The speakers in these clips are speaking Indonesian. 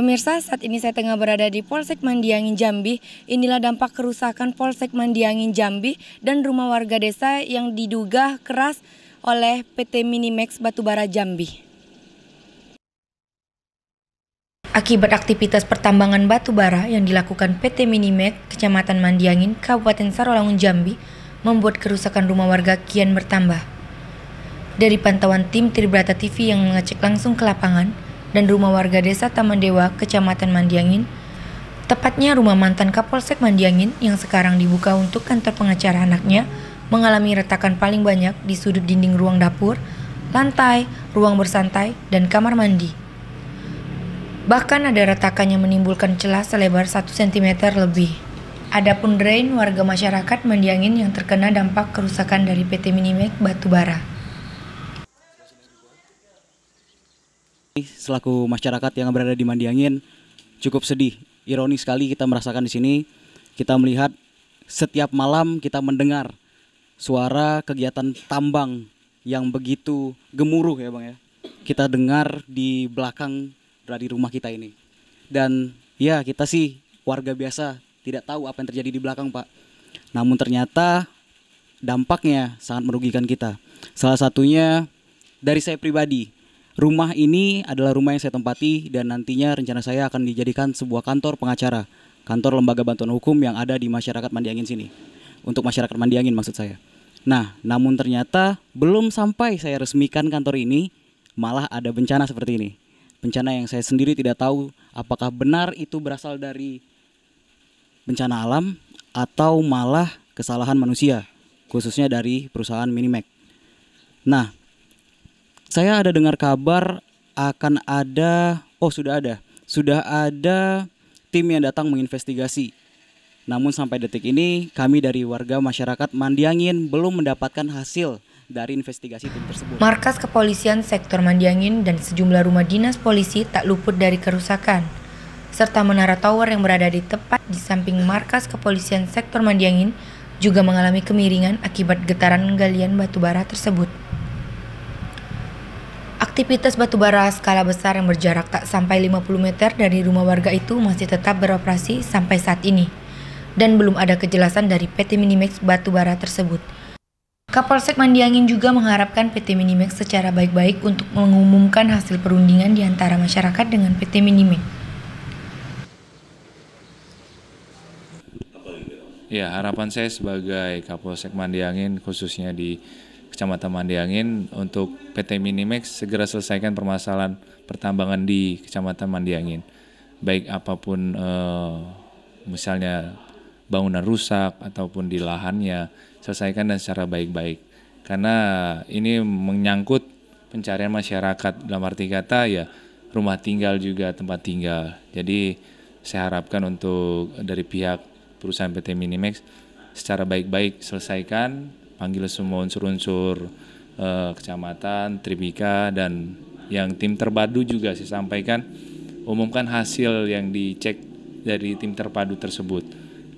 Pemirsa, saat ini saya tengah berada di Polsek Mandiangin Jambi. Inilah dampak kerusakan Polsek Mandiangin Jambi dan rumah warga desa yang diduga keras oleh PT Minimax Batubara Jambi. Akibat aktivitas pertambangan batubara yang dilakukan PT Minimax Kecamatan Mandiangin, Kabupaten Sarolangun Jambi, membuat kerusakan rumah warga kian bertambah. Dari pantauan tim Tribrata TV yang mengecek langsung ke lapangan, dan rumah warga desa Taman Dewa, Kecamatan Mandiangin, tepatnya rumah mantan Kapolsek Mandiangin yang sekarang dibuka untuk kantor pengacara anaknya, mengalami retakan paling banyak di sudut dinding ruang dapur, lantai, ruang bersantai, dan kamar mandi. Bahkan ada retakan yang menimbulkan celah selebar 1 cm lebih. Adapun drain warga masyarakat Mandiangin yang terkena dampak kerusakan dari PT Minimax Batubara. Selaku masyarakat yang berada di Mandiangin cukup sedih. ironis sekali kita merasakan di sini. Kita melihat setiap malam kita mendengar suara kegiatan tambang yang begitu gemuruh ya Bang ya. Kita dengar di belakang dari rumah kita ini. Dan ya kita sih warga biasa tidak tahu apa yang terjadi di belakang Pak. Namun ternyata dampaknya sangat merugikan kita. Salah satunya dari saya pribadi, rumah ini adalah rumah yang saya tempati dan nantinya rencana saya akan dijadikan sebuah kantor pengacara, kantor lembaga bantuan hukum yang ada di masyarakat Mandiangin sini. Untuk masyarakat Mandiangin maksud saya. Nah, namun ternyata belum sampai saya resmikan kantor ini, malah ada bencana seperti ini. Bencana yang saya sendiri tidak tahu apakah benar itu berasal dari bencana alam atau malah kesalahan manusia, khususnya dari perusahaan Minimax. Nah, saya ada dengar kabar akan ada oh sudah ada sudah ada tim yang datang menginvestigasi. Namun sampai detik ini kami dari warga masyarakat Mandiangin belum mendapatkan hasil dari investigasi tim tersebut. Markas Kepolisian Sektor Mandiangin dan sejumlah rumah dinas polisi tak luput dari kerusakan, serta menara tower yang berada di tepat di samping Markas Kepolisian Sektor Mandiangin juga mengalami kemiringan akibat getaran galian batubara tersebut. Aktivitas batubara skala besar yang berjarak tak sampai 50 meter dari rumah warga itu masih tetap beroperasi sampai saat ini dan belum ada kejelasan dari PT Minimax Batubara tersebut. Kapolsek Mandiangin juga mengharapkan PT Minimax secara baik-baik untuk mengumumkan hasil perundingan di antara masyarakat dengan PT Minimax. Ya, harapan saya sebagai Kapolsek Mandiangin khususnya di Kecamatan Mandiangin untuk PT Minimax segera selesaikan permasalahan pertambangan di Kecamatan Mandiangin. Baik apapun eh, misalnya bangunan rusak ataupun di lahannya, selesaikan dan secara baik-baik. Karena ini menyangkut pencarian masyarakat dalam arti kata ya rumah tinggal juga tempat tinggal. Jadi saya harapkan untuk dari pihak perusahaan PT Minimax secara baik-baik selesaikan panggil semua unsur-unsur eh, kecamatan, Tribika dan yang tim terpadu juga sih sampaikan umumkan hasil yang dicek dari tim terpadu tersebut.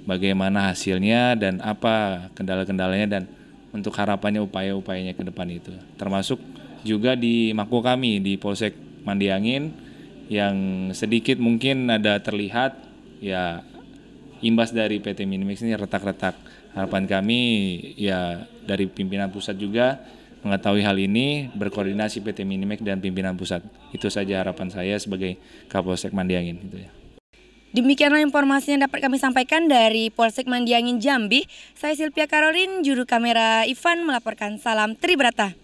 Bagaimana hasilnya dan apa kendala-kendalanya dan untuk harapannya upaya-upayanya ke depan itu. Termasuk juga di Mako kami di Polsek Mandiangin yang sedikit mungkin ada terlihat ya imbas dari PT Minimix ini retak-retak. Harapan kami ya dari pimpinan pusat juga mengetahui hal ini, berkoordinasi PT Minimax dan pimpinan pusat. Itu saja harapan saya sebagai Kapolsek Mandiangin. Gitu ya. Demikianlah informasi yang dapat kami sampaikan dari Polsek Mandiangin Jambi. Saya Silvia Karolin, juru kamera Ivan melaporkan salam Tribrata.